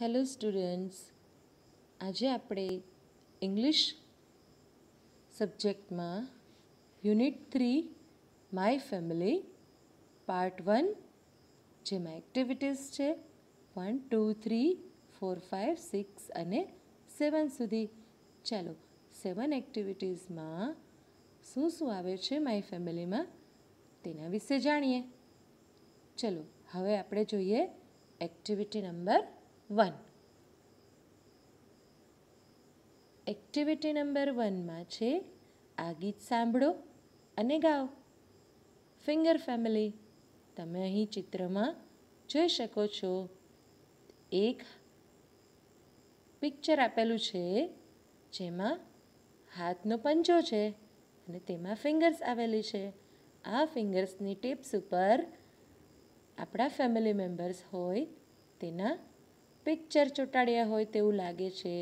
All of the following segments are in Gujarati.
હેલો સ્ટુડન્ટ્સ આજે આપણે ઇંગ્લિશ સબ્જેક્ટમાં unit three my family part one જેમાં એક્ટિવિટીઝ છે one two three four five six અને સેવન સુધી ચાલો સેવન એક્ટિવિટીઝમાં શું શું આવે છે માય ફેમિલીમાં તેના વિશે જાણીએ ચલો હવે આપણે જોઈએ activity number one activity number વનમાં છે આ ગીત સાંભળો અને ગાઓ ફિંગર ફેમિલી તમે અહીં ચિત્રમાં જોઈ શકો છો એક પિક્ચર આપેલું છે જેમાં હાથનો પંજો છે અને તેમાં ફિંગર્સ આવેલી છે આ ફિંગર્સની ટિપ્સ ઉપર આપણા ફેમિલી મેમ્બર્સ હોય તેના પિક્ચર ચોંટાડ્યા હોય તેવું લાગે છે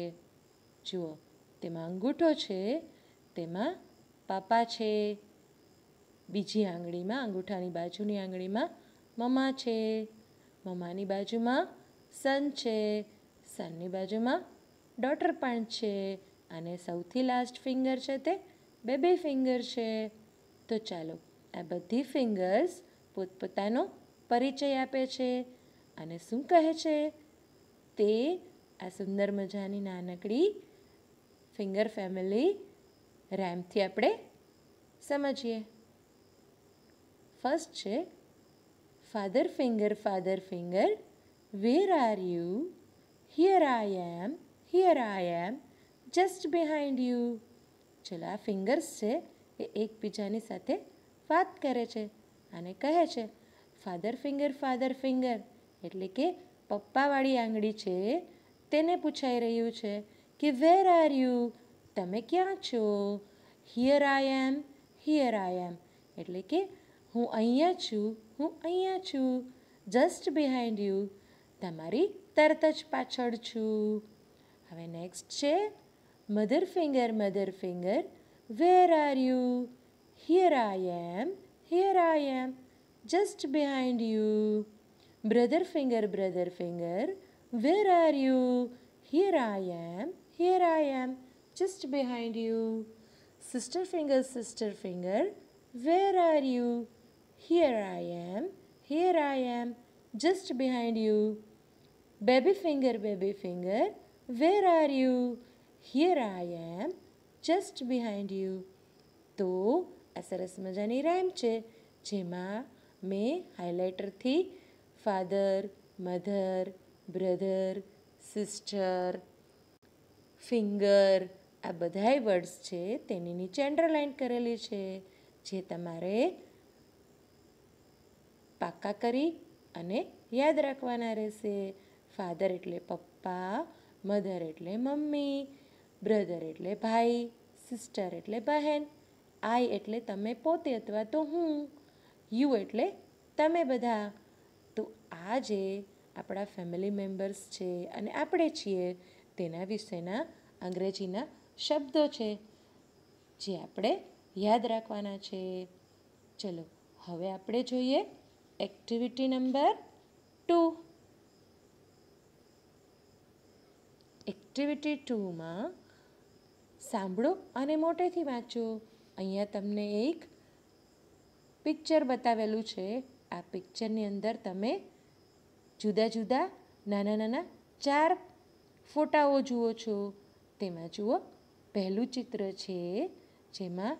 જુઓ તેમાં અંગૂઠો છે તેમાં પાપા છે બીજી આંગળીમાં અંગૂઠાની બાજુની આંગળીમાં મમ્મા છે મમ્માની બાજુમાં સન છે સનની બાજુમાં ડોટર પણ છે અને સૌથી લાસ્ટ ફિંગર છે તે બેબી ફિંગર છે તો ચાલો આ બધી ફિંગર્સ પોતપોતાનો પરિચય આપે છે અને શું કહે છે તે આ સુંદર મજાની નાનકડી ફિંગર ફેમિલી રેમથી આપણે સમજીએ ફર્સ્ટ છે father finger father finger where are you here I am here I am just behind you ચલો આ ફિંગર્સ છે એ એકબીજાની સાથે વાત કરે છે અને કહે છે ફાધર ફિંગર ફાધર ફિંગર એટલે કે પપ્પાવાળી આંગળી છે તેને પૂછાઈ રહ્યું છે કે વેર આર યુ તમે ક્યાં છો here I am here I એમ એટલે કે હું અહીંયા છું હું અહીંયા છું જસ્ટ બિહાઇન્ડ યુ તમારી તરત જ પાછળ છું હવે નેક્સ્ટ છે mother finger mother finger where are you here I am here I am just behind you Brother finger, brother finger, where are you? Here I am, here I am, just behind you. Sister finger, sister finger, where are you? Here I am, here I am, just behind you. Baby finger, baby finger, where are you? Here I am, just behind you. તો આ jani મજાની che છે me highlighter thi. Father mother brother sister finger આ બધાય વર્ડ્સ છે તેની નીચે અંડરલાઇન કરેલી છે જે તમારે પાક્કા કરી અને યાદ રાખવાના રહેશે ફાધર એટલે પપ્પા મધર એટલે મમ્મી બ્રધર એટલે ભાઈ સિસ્ટર એટલે બહેન આઈ એટલે તમે પોતે અથવા તો હું યુ એટલે તમે બધા આ જે આપણા ફેમિલી મેમ્બર્સ છે અને આપણે છીએ તેના વિશેના અંગ્રેજીના શબ્દો છે જે આપણે યાદ રાખવાના છે ચલો હવે આપણે જોઈએ એક્ટિવિટી નંબર ટુ એક્ટિવિટી ટુમાં સાંભળો અને મોટેથી વાંચો અહીંયા તમને એક પિક્ચર બતાવેલું છે આ પિક્ચરની અંદર તમે જુદા જુદા નાના નાના ચાર ફોટાઓ જુઓ છો તેમાં જુઓ પહેલું ચિત્ર છે જેમાં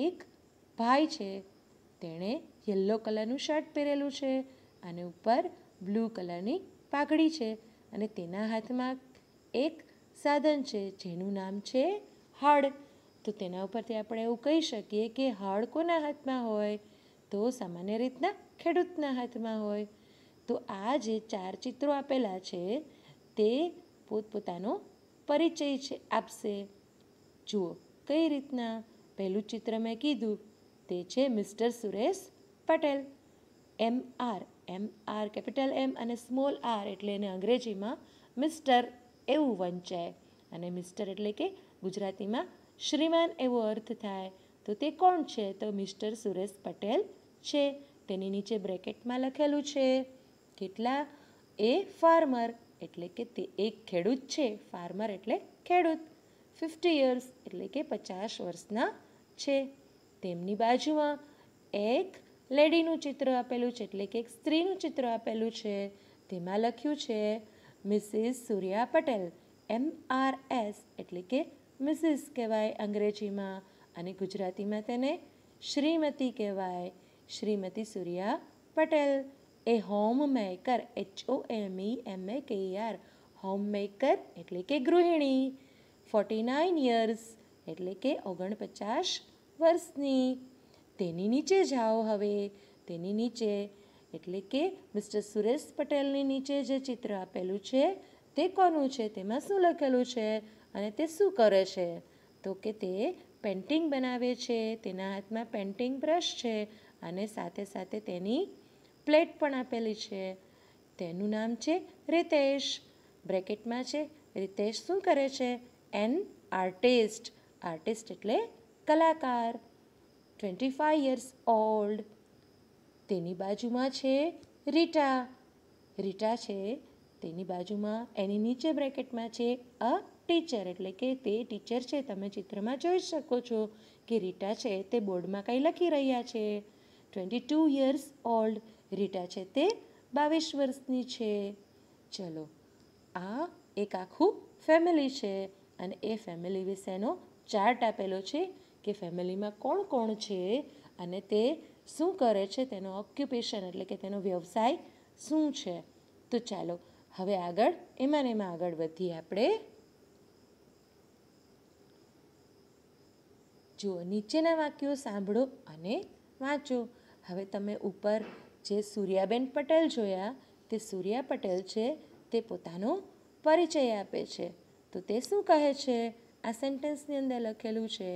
એક ભાઈ છે તેણે યલો કલરનું શર્ટ પહેરેલું છે અને ઉપર બ્લુ કલરની પાઘડી છે અને તેના હાથમાં એક સાધન છે જેનું નામ છે હળ તો તેના ઉપરથી આપણે એવું કહી શકીએ કે હળ કોના હાથમાં હોય તો સામાન્ય રીતના ખેડૂતના હાથમાં હોય તો આ જે ચાર ચિત્રો આપેલા છે તે પોતપોતાનો પરિચય છે આપશે જુઓ કઈ રીતના પહેલું ચિત્ર મેં કીધું તે છે Mister Suresh Patel M R M R capital M અને સ્મોલ આર એટલે એને અંગ્રેજીમાં મિસ્ટર એવું વંચાય અને મિસ્ટર એટલે કે ગુજરાતીમાં શ્રીમાન એવો અર્થ થાય તો તે કોણ છે તો મિસ્ટર સુરેશ પટેલ છે તેની નીચે બ્રેકેટમાં લખેલું છે કેટલા એ ફાર્મર એટલે કે તે એક ખેડૂત છે ફાર્મર એટલે ખેડૂત ફિફ્ટી યર્સ એટલે કે પચાસ વર્ષના છે તેમની બાજુમાં એક લેડીનું ચિત્ર આપેલું છે એટલે કે એક સ્ત્રીનું ચિત્ર આપેલું છે તેમાં લખ્યું છે Mrs Surya Patel M R S એટલે કે મિસિસ કહેવાય અંગ્રેજીમાં અને ગુજરાતીમાં તેને શ્રીમતી કહેવાય શ્રીમતી Surya Patel a home maker H O M E M A K R home maker એટલે કે ગૃહિણી ફોર્ટી નાઇન યર્સ એટલે કે ઓગણપચાસ વર્ષની તેની નીચે જાઓ હવે તેની નીચે એટલે કે મિસ્ટર સુરેશ પટેલની નીચે જે ચિત્ર આપેલું છે તે કોનું છે તેમાં શું લખેલું છે અને તે શું કરે છે તો કે તે પેન્ટિંગ બનાવે છે તેના હાથમાં પેન્ટિંગ બ્રશ છે અને સાથે સાથે તેની પ્લેટ પણ આપેલી છે તેનું નામ છે રિતેશ બ્રેકેટમાં છે રિતેશ શું કરે છે એન આર્ટિસ્ટ આર્ટિસ્ટ એટલે કલાકાર ટ્વેન્ટી ફાઈવ યર્સ ઓલ્ડ તેની બાજુમાં છે રીટા રીટા છે તેની બાજુમાં એની નીચે બ્રેકેટમાં છે અ ટીચર એટલે કે તે ટીચર છે તમે ચિત્રમાં જોઈ શકો છો કે રીટા છે તે બોર્ડમાં કંઈ લખી રહ્યા છે twenty two years old Rita છે તે બાવીસ વર્ષની છે ચલો આ એક આખું ફેમિલી છે અને એ ફેમિલી વિશેનો ચાર્ટ આપેલો છે કે ફેમિલીમાં કોણ કોણ છે અને તે શું કરે છે તેનો ઓક્યુપેશન એટલે કે તેનો વ્યવસાય શું છે તો ચાલો હવે આગળ એમાં ને એમાં આગળ વધીએ આપણે જુઓ નીચેના વાક્યો સાંભળો અને વાંચો હવે તમે ઉપર જે સૂર્યાબેન પટેલ જોયા તે સૂર્યા પટેલ છે તે પોતાનો પરિચય આપે છે તો તે શું કહે છે આ સેન્ટેન્સની અંદર લખેલું છે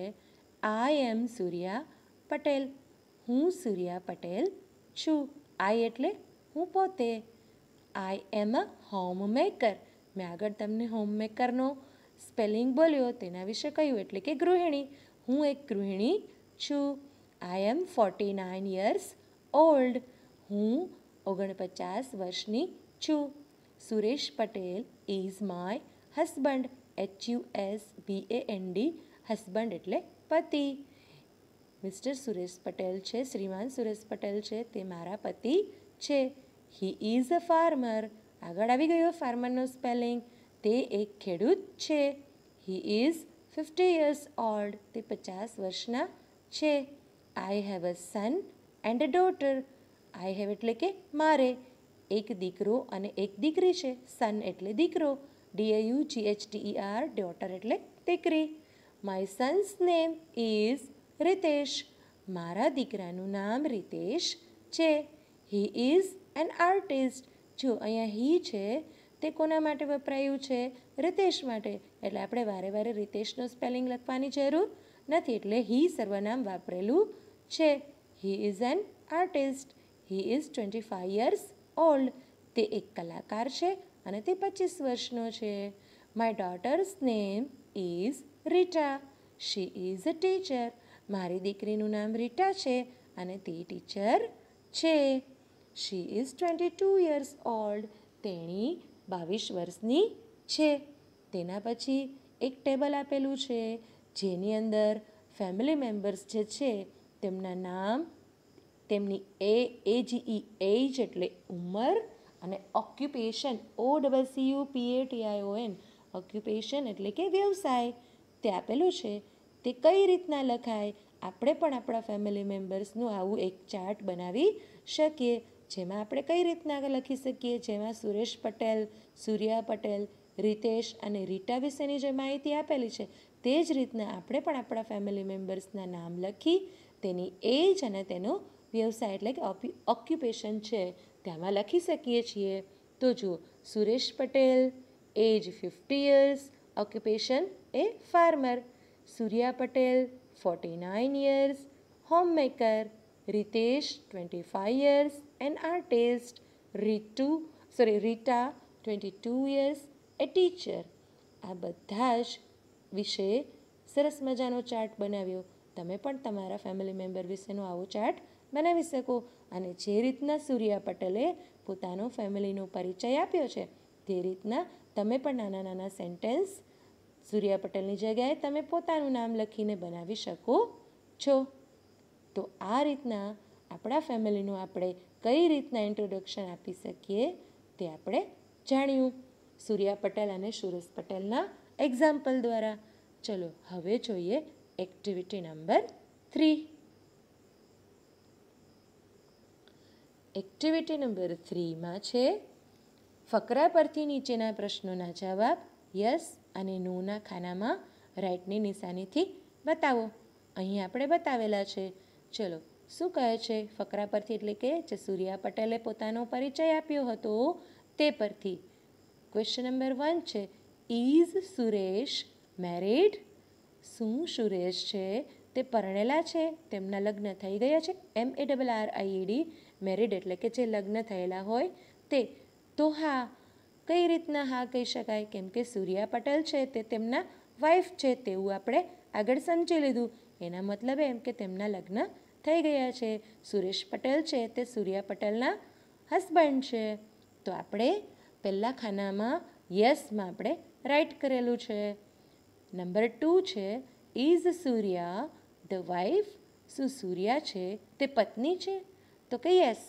આઈ એમ સૂર્યા પટેલ હું સૂર્યા પટેલ છું આઈ એટલે હું પોતે આઈ એમ અ હોમ મેકર મેં આગળ તમને હોમ મેકરનો સ્પેલિંગ બોલ્યો તેના વિશે કહ્યું એટલે કે ગૃહિણી હું એક ગૃહિણી છું I am forty nine years old હું ઓગણપચાસ વર્ષની છું Suresh Patel is my husband H U S B A N D husband એટલે પતિ મિસ્ટર સુરેશ પટેલ છે શ્રીમાન સુરેશ પટેલ છે તે મારા પતિ છે હી ઇઝ અ ફાર્મર આગળ આવી ગયો ફાર્મરનો સ્પેલિંગ તે એક ખેડૂત છે he is fifty years old તે પચાસ વર્ષના છે I have a son and a daughter I have એટલે કે મારે એક દીકરો અને એક દીકરી છે સન એટલે દીકરો ડીએયુ આર e ડોટર એટલે દીકરી my son's name is Ritesh મારા દીકરાનું નામ રિતેશ છે હી ઇઝ એન આર્ટિસ્ટ જો અહીંયા હી છે તે કોના માટે વપરાયું છે રિતેશ માટે એટલે આપણે વારે વારે રિતેશનું સ્પેલિંગ લખવાની જરૂર નથી એટલે હી સર્વનામ વાપરેલું છે he is an artist he is twenty five years old તે એક કલાકાર છે અને તે પચીસ વર્ષનો છે my daughter's name is Rita she is a teacher મારી દીકરીનું નામ રીટા છે અને તે ટીચર છે she is twenty two years old તેણી બાવીસ વર્ષની છે તેના પછી એક ટેબલ આપેલું છે જેની અંદર ફેમિલી મેમ્બર્સ જે છે તેમના નામ તેમની એ એ જીઈ એજ એટલે ઉંમર અને occupation O double C U P A T I O N occupation એટલે કે વ્યવસાય તે આપેલું છે તે કઈ રીતના લખાય આપણે પણ આપણા ફેમિલી મેમ્બર્સનું આવું એક ચાર્ટ બનાવી શકીએ જેમાં આપણે કઈ રીતના લખી શકીએ જેમાં સુરેશ પટેલ સૂર્યા પટેલ રિતેશ અને રીટા વિશેની જે માહિતી આપેલી છે તે જ રીતના આપણે પણ આપણા ફેમિલી મેમ્બર્સના નામ લખી તેની એજ અને તેનો વ્યવસાય એટલે કે ઓક્યુપેશન છે તેમાં લખી શકીએ છીએ તો જુઓ Suresh Patel age fifty years occupation a farmer Surya Patel forty nine years homemaker Ritesh twenty five years and artist Ritu sorry Rita twenty two years a teacher આ બધા જ વિશે સરસ મજાનો ચાર્ટ બનાવ્યો તમે પણ તમારા ફેમિલી મેમ્બર વિશેનો આવો ચાર્ટ બનાવી શકું અને જે રીતના સૂર્યા પટેલે પોતાનો ફેમિલીનો પરિચય આપ્યો છે તે રીતના તમે પણ નાના નાના સેન્ટેન્સ સૂર્યા પટેલની જગ્યાએ તમે પોતાનું નામ લખીને બનાવી શકો છો તો આ રીતના આપણા ફેમિલીનું આપણે કઈ રીતના ઇન્ટ્રોડક્શન આપી શકીએ તે આપણે જાણ્યું સૂર્યા પટેલ અને સુરેશ પટેલના એક્ઝામ્પલ દ્વારા ચલો હવે જોઈએ activity number three activity number થ્રીમાં છે ફકરા પરથી નીચેના પ્રશ્નોના જવાબ યસ અને નોના ખાનામાં રાઇટની નિશાનીથી બતાવો અહીં આપણે બતાવેલા છે ચલો શું કહે છે ફકરા પરથી એટલે કે જે સૂર્યા પટેલે પોતાનો પરિચય આપ્યો હતો તે પરથી ક્વેશ્ચન નંબર વન છે ઇઝ સુરેશ મેરિડ શું સુરેશ છે તે પરણેલા છે તેમના લગ્ન થઈ ગયા છે M A double R I I E D married એટલે કે જે લગ્ન થયેલા હોય તે તો હા કઈ રીતના હા કહી શકાય કેમ કે સૂર્યા પટેલ છે તે તેમના વાઇફ છે તેવું આપણે આગળ સમજી લીધું એના મતલબ એમ કે તેમના લગ્ન થઈ ગયા છે સુરેશ પટેલ છે તે સૂર્યા પટેલના હસબન્ડ છે તો આપણે પહેલા ખાનામાં યસમાં આપણે રાઇટ કરેલું છે નંબર ટુ છે ઇઝ સૂર્યા ધ વાઇફ શું સૂર્યા છે તે પત્ની છે તો કે યસ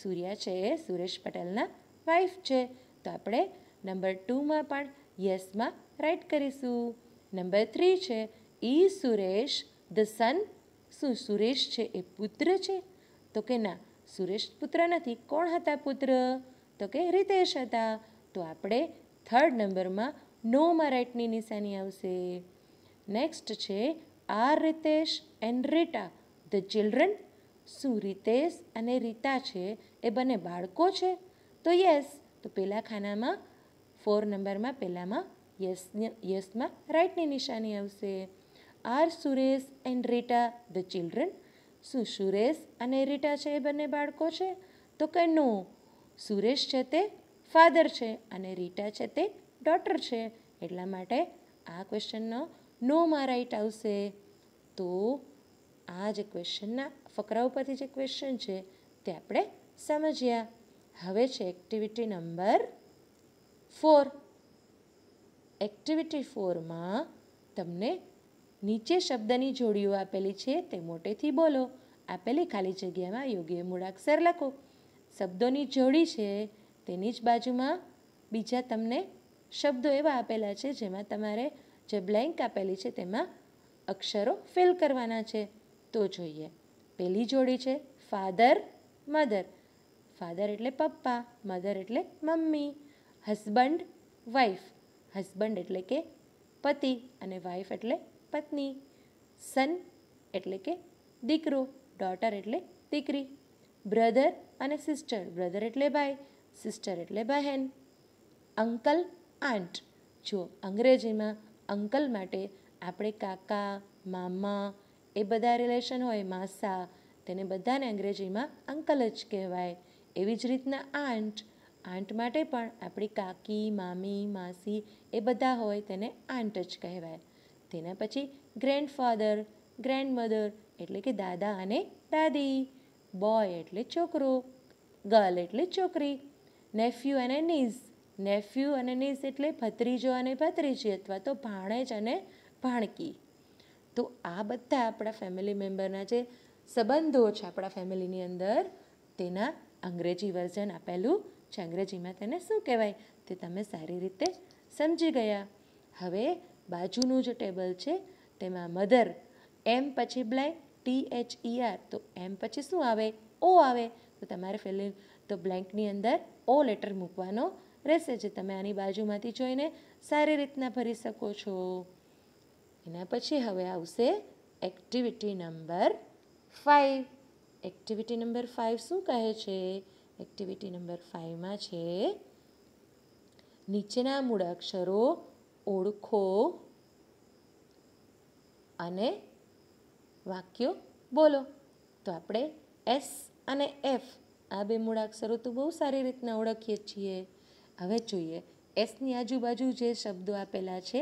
સૂર્યા છે એ સુરેશ પટેલના વાઈફ છે તો આપણે નંબર ટુમાં પણ યસમાં રાઇટ કરીશું નંબર થ્રી છે ઈ સુરેશ ધ સન શું સુરેશ છે એ પુત્ર છે તો કે ના સુરેશ પુત્ર નથી કોણ હતા પુત્ર તો કે રિતેશ હતા તો આપણે થર્ડ નંબરમાં નોમાં રાઇટની નિશાની આવશે નેક્સ્ટ છે are Ritesh and Rita the children શું રીતેશ અને રીતા છે એ બંને બાળકો છે તો યસ તો પહેલાં ખાનામાં ફોર નંબરમાં પહેલાંમાં યસ યસમાં રાઇટની નિશાની આવશે are Suresh and Rita the children શું સુરેશ અને રીટા છે એ બંને બાળકો છે તો કે નો સુરેશ છે તે ફાધર છે અને રીટા છે તે ડોટર છે એટલા માટે આ ક્વેશ્ચનનો નોમાં રાઈટ આવશે તો આ જ ક્વેશ્ચનના ફકરા ઉપરથી જે ક્વેશ્ચન છે તે આપણે સમજ્યા હવે છે એક્ટિવિટી નંબર ફોર એક્ટિવિટી ફોરમાં તમને નીચે શબ્દની જોડીઓ આપેલી છે તે મોટેથી બોલો આપેલી ખાલી જગ્યામાં યોગ્ય મૂળાક્ષર લખો શબ્દોની જોડી છે તેની જ બાજુમાં બીજા તમને શબ્દો એવા આપેલા છે જેમાં તમારે જે બ્લેન્ક આપેલી છે તેમાં અક્ષરો ફિલ કરવાના છે તો જોઈએ પહેલી જોડી છે ફાધર મધર ફાધર એટલે પપ્પા મધર એટલે મમ્મી હસબન્ડ વાઈફ હસબન્ડ એટલે કે પતિ અને વાઈફ એટલે પત્ની સન એટલે કે દીકરો ડોટર એટલે દીકરી બ્રધર અને સિસ્ટર બ્રધર એટલે ભાઈ સિસ્ટર એટલે બહેન અંકલ આન્ટ જો અંગ્રેજીમાં અંકલ માટે આપણે કાકા મામા એ બધા રિલેશન હોય માસા તેને બધાને અંગ્રેજીમાં અંકલ જ કહેવાય એવી જ રીતના આંટ આંટ માટે પણ આપણી કાકી મામી માસી એ બધા હોય તેને આંટ જ કહેવાય તેના પછી ગ્રેન્ડફાધર મધર એટલે કે દાદા અને દાદી બોય એટલે છોકરો ગર્લ એટલે છોકરી નેફ્યુ અને નીઝ નેફ્યુ અને નીઝ એટલે ભત્રીજો અને ભત્રીજી અથવા તો ભાણેજ અને ભાણકી તો આ બધા આપણા ફેમિલી મેમ્બરના જે સંબંધો છે આપણા ફેમિલીની અંદર તેના અંગ્રેજી વર્ઝન આપેલું છે અંગ્રેજીમાં તેને શું કહેવાય તે તમે સારી રીતે સમજી ગયા હવે બાજુનું જે ટેબલ છે તેમાં મધર એમ પછી blank T H E R તો એમ પછી શું આવે ઓ આવે તો તમારે ફિલિંગ તો બ્લેન્કની અંદર ઓ લેટર મૂકવાનો રહેશે જે તમે આની બાજુમાંથી જોઈને સારી રીતના ભરી શકો છો એના પછી હવે આવશે activity number five activity number five શું કહે છે એક્ટિવિટી નંબર ફાઇવમાં છે નીચેના મૂળાક્ષરો ઓળખો અને વાક્યો બોલો તો આપણે એસ અને એફ આ બે મૂળાક્ષરો તો બહુ સારી રીતના ઓળખીએ છીએ હવે જોઈએ એસની આજુબાજુ જે શબ્દો આપેલા છે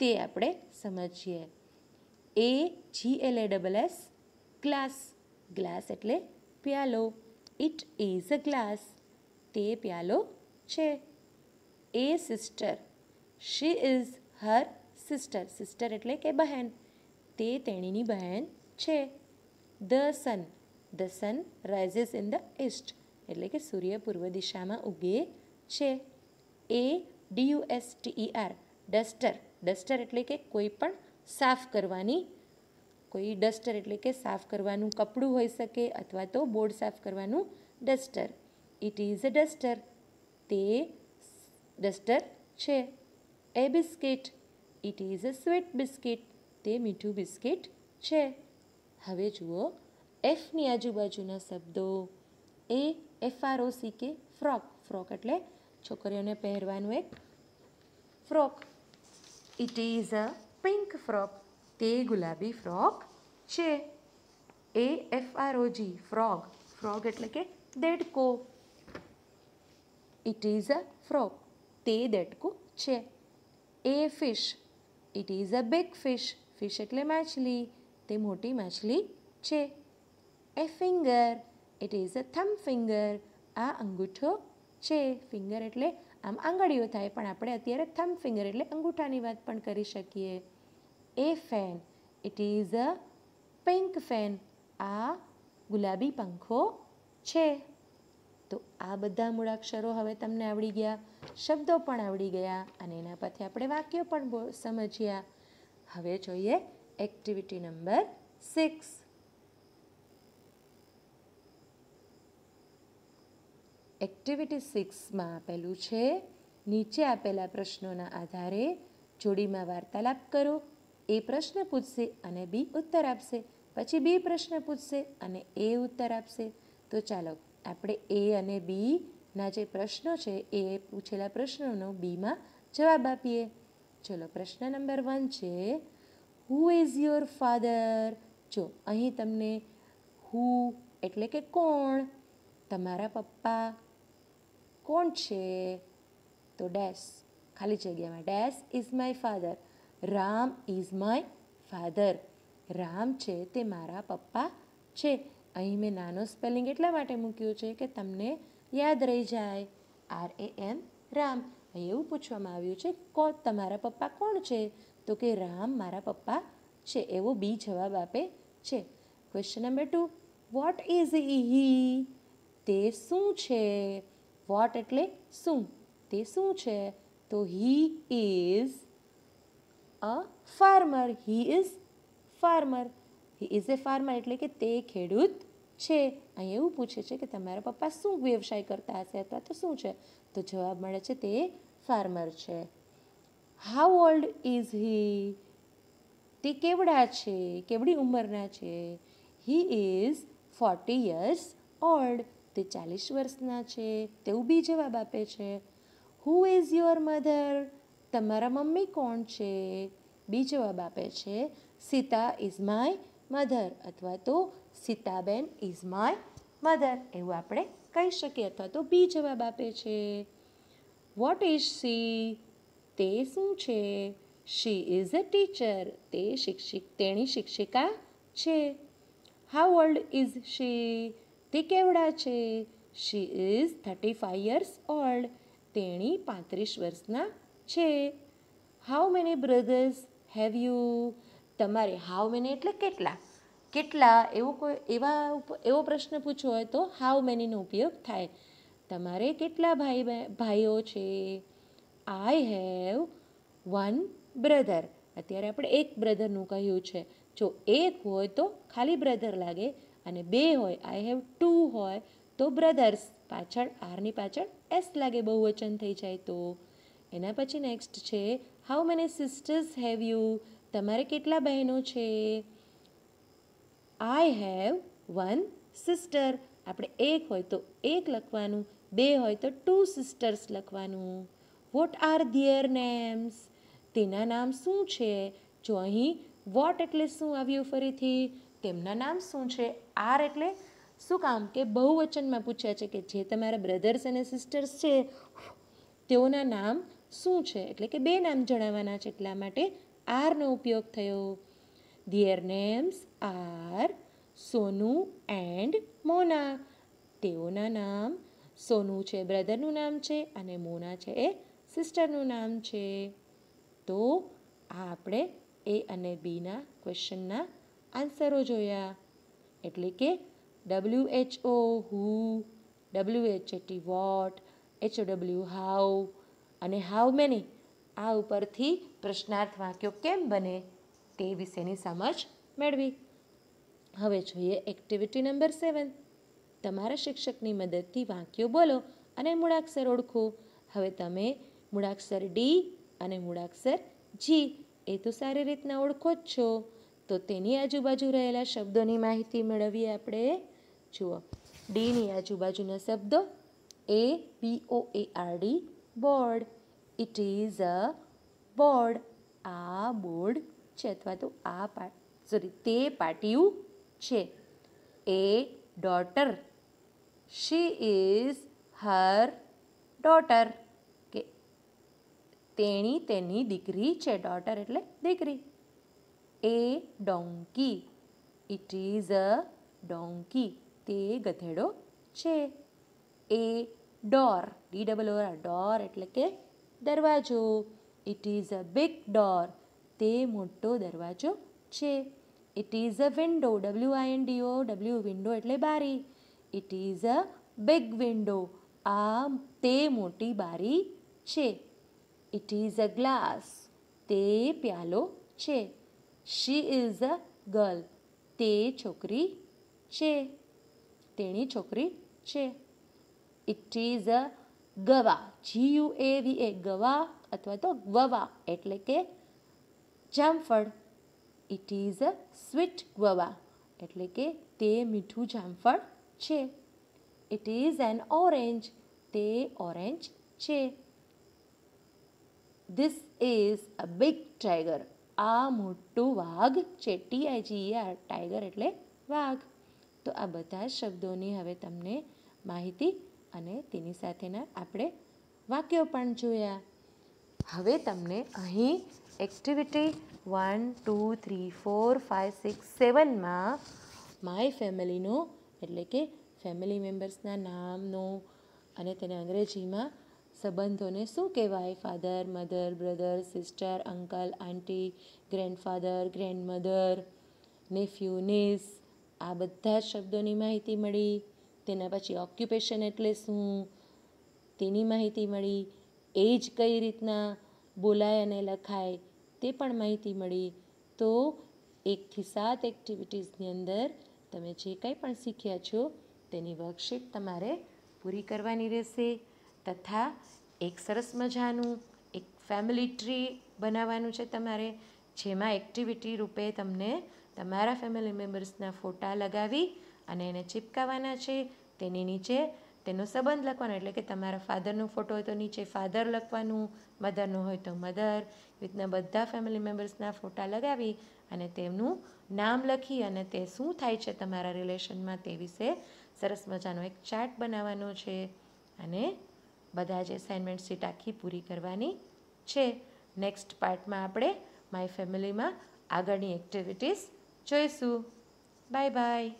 તે આપણે સમજીએ a G L A double S glass glass એટલે પ્યાલો ઇટ ઇઝ અ ગ્લાસ તે પ્યાલો છે a sister she is her sister sister એટલે કે બહેન તે તેણીની બહેન છે the sun the sun rises in the east એટલે કે સૂર્ય પૂર્વ દિશામાં ઉગે છે a D U S T E R duster duster એટલે કે કોઈ પણ સાફ કરવાની કોઈ ડસ્ટર એટલે કે સાફ કરવાનું કપડું હોઈ શકે અથવા તો બોર્ડ સાફ કરવાનું duster it is a duster તે ડસ્ટર છે a biscuit it is a sweet biscuit તે મીઠું બિસ્કિટ છે હવે જુઓ એફની આજુબાજુના શબ્દો a F C K frock frock એટલે છોકરીઓને પહેરવાનું એક frock it is a pink frock તે ગુલાબી ફ્રોક છે a F R O G frog frog એટલે કે દેડકો ઇટ ઇઝ અ ફ્રોક તે દેડકો છે a fish it is a big fish fish એટલે માછલી તે મોટી માછલી છે a finger it is a thumb finger આ અંગૂઠો છે ફિંગર એટલે આમ આંગળીઓ થાય પણ આપણે અત્યારે થમ્બ ફિંગર એટલે અંગૂઠાની વાત પણ કરી શકીએ a fan it is a pink fan આ ગુલાબી પંખો છે તો આ બધા મૂળાક્ષરો હવે તમને આવડી ગયા શબ્દો પણ આવડી ગયા અને એના પરથી આપણે વાક્યો પણ સમજ્યા હવે જોઈએ એક્ટિવિટી નંબર સિક્સ એક્ટિવિટી સિક્સમાં આપેલું છે નીચે આપેલા પ્રશ્નોના આધારે જોડીમાં વાર્તાલાપ કરો એ પ્રશ્ન પૂછશે અને બી ઉત્તર આપશે પછી બી પ્રશ્ન પૂછશે અને એ ઉત્તર આપશે તો ચાલો આપણે એ અને બીના જે પ્રશ્નો છે એ પૂછેલા પ્રશ્નોનો બીમાં જવાબ આપીએ ચલો પ્રશ્ન નંબર વન છે હુ ઇઝ યોર ફાધર જો અહીં તમને હુ એટલે કે કોણ તમારા પપ્પા કોણ છે તો ડેશ ખાલી જગ્યામાં dash is my father Ram is my father Ram છે તે મારા પપ્પા છે અહીં મેં નાનો સ્પેલિંગ એટલા માટે મૂક્યો છે કે તમને યાદ રહી જાય આર એ એમ રામ અહીં એવું પૂછવામાં આવ્યું છે કો તમારા પપ્પા કોણ છે તો કે રામ મારા પપ્પા છે એવો બી જવાબ આપે છે question number two what is he તે શું છે વોટ એટલે શું તે શું છે તો he is a farmer he is farmer he is a farmer એટલે કે તે ખેડૂત છે અહીં એવું પૂછે છે કે તમારા પપ્પા શું વ્યવસાય કરતા હશે અથવા તો શું છે તો જવાબ મળે છે તે ફાર્મર છે હાઉ ઓલ્ડ ઇઝ હી તે કેવડા છે કેવડી ઉંમરના છે he is forty years old તે ચાલીસ વર્ષના છે તેવું બી જવાબ આપે છે હુ ઇઝ યોર મધર તમારા મમ્મી કોણ છે બી જવાબ આપે છે સીતા ઇઝ માય મધર અથવા તો સીતાબેન ઇઝ માય મધર એવું આપણે કહી શકીએ અથવા તો બી જવાબ આપે છે વોટ ઇઝ સી તે શું છે શી ઇઝ અ ટીચર તે શિક્ષિક તેણી શિક્ષિકા છે હાઉ ઓલ્ડ ઇઝ શી તે કેવડા છે she is thirty five years old તેણી પાંત્રીસ વર્ષના છે how many brothers have you તમારે હાઉ મેની એટલે કેટલા કેટલા એવો કોઈ એવા એવો પ્રશ્ન પૂછવો હોય તો હાઉ મેનીનો ઉપયોગ થાય તમારે કેટલા ભાઈ ભાઈઓ છે આઈ હેવ વન બ્રધર અત્યારે આપણે એક બ્રધરનું કહ્યું છે જો એક હોય તો ખાલી બ્રધર લાગે અને બે હોય આઈ હેવ ટુ હોય તો બ્રધર્સ પાછળ આરની પાછળ એસ લાગે બહુવચન થઈ જાય તો એના પછી નેક્સ્ટ છે how many sisters have you તમારે કેટલા બહેનો છે આઈ હેવ વન સિસ્ટર આપણે એક હોય તો એક લખવાનું બે હોય તો ટુ સિસ્ટર્સ લખવાનું વોટ આર ધિયર નેમ્સ તેના નામ શું છે જો અહીં વોટ એટલે શું આવ્યું ફરીથી તેમના નામ શું છે આર એટલે શું કામ કે બહુવચનમાં પૂછ્યા છે કે જે તમારા બ્રધર્સ અને સિસ્ટર્સ છે તેઓના નામ શું છે એટલે કે બે નામ જણાવવાના છે એટલા માટે આરનો ઉપયોગ થયો their names are Sonu and Mona તેઓના નામ સોનુ છે બ્રધરનું નામ છે અને મોના છે એ સિસ્ટરનું નામ છે તો આ આપણે એ અને બીના ક્વેશ્ચનના આન્સરો જોયા એટલે કે W H O who W H W H A T what H H O W how અને હાઉ મેની આ ઉપરથી પ્રશ્નાર્થ વાક્યો કેમ બને તે વિશેની સમજ મેળવી હવે જોઈએ એક્ટિવિટી નંબર સેવન તમારા શિક્ષકની મદદથી વાક્યો બોલો અને મૂળાક્ષર ઓળખો હવે તમે મૂળાક્ષર ડી અને મૂળાક્ષર જી એ તો સારી રીતના ઓળખો જ છો તો તેની આજુબાજુ રહેલા શબ્દોની માહિતી મેળવીએ આપણે જુઓ ડીની આજુબાજુના શબ્દો a B O A R D board it is a board આ બોર્ડ છે અથવા તો આ પા સોરી તે પાટિયું છે a daughter she is her daughter કે તેણી તેની દીકરી છે ડોટર એટલે દીકરી a donkey it is a donkey તે ગધેડો છે a door D double O R door કે દરવાજો it is a big door તે મોટો દરવાજો છે it is a window W I N O W window એટલે બારી it is a big window આ તે મોટી બારી છે ઇટ ઇઝ અ ગ્લાસ તે પ્યાલો છે શી ઇઝ અ ગર્લ તે છોકરી છે તેણી છોકરી છે it is a guava G U A V A guava અથવા તો ગવા એટલે કે જામફળ it is a sweet guava એટલે કે તે મીઠું જામફળ છે ઇટ ઇઝ એન ઓરેન્જ તે ઓરેન્જ છે this is a big tiger આ મોટું વાઘ ચેટીઆઈજીઆર ટાઈગર એટલે વાઘ તો આ બધા શબ્દોની હવે તમને માહિતી અને તેની સાથેના આપણે વાક્યો પણ જોયા હવે તમને અહીં activity one two three four five six સેવનમાં માય ફેમિલીનો એટલે કે ફેમિલી મેમ્બર્સના નામનો અને તેને અંગ્રેજીમાં સંબંધોને શું કહેવાય father mother brother sister uncle aunty grandfather grandmother nephew niece આ બધા શબ્દોની માહિતી મળી તેના પછી ઓક્યુપેશન એટલે શું તેની માહિતી મળી એજ કઈ રીતના બોલાય અને લખાય તે પણ માહિતી મળી તો એકથી સાત એક્ટિવિટીઝની અંદર તમે જે કંઈ પણ શીખ્યા છો તેની વર્કશીટ તમારે પૂરી કરવાની રહેશે તથા એક સરસ મજાનું એક ફેમિલી ટ્રી બનાવવાનું છે તમારે જેમાં એક્ટિવિટી રૂપે તમને તમારા ફેમિલી મેમ્બર્સના ફોટા લગાવી અને એને ચીપકાવવાના છે તેની નીચે તેનો સંબંધ લખવાનો એટલે કે તમારા ફાધરનો ફોટો હોય તો નીચે ફાધર લખવાનું મધરનો હોય તો મધર રીતના બધા ફેમિલી મેમ્બર્સના ફોટા લગાવી અને તેમનું નામ લખી અને તે શું થાય છે તમારા રિલેશનમાં તે વિશે સરસ મજાનો એક ચાર્ટ બનાવવાનો છે અને બધા જ એસાઇનમેન્ટ સીટ આખી પૂરી કરવાની છે નેક્સ્ટ પાર્ટમાં આપણે માય ફેમિલીમાં આગળની એક્ટિવિટીઝ જોઈશું બાય બાય